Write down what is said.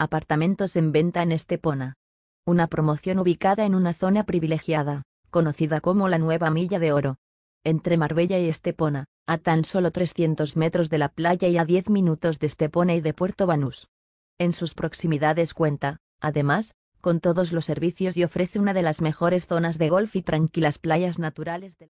apartamentos en venta en Estepona. Una promoción ubicada en una zona privilegiada, conocida como la Nueva Milla de Oro. Entre Marbella y Estepona, a tan solo 300 metros de la playa y a 10 minutos de Estepona y de Puerto Banús. En sus proximidades cuenta, además, con todos los servicios y ofrece una de las mejores zonas de golf y tranquilas playas naturales del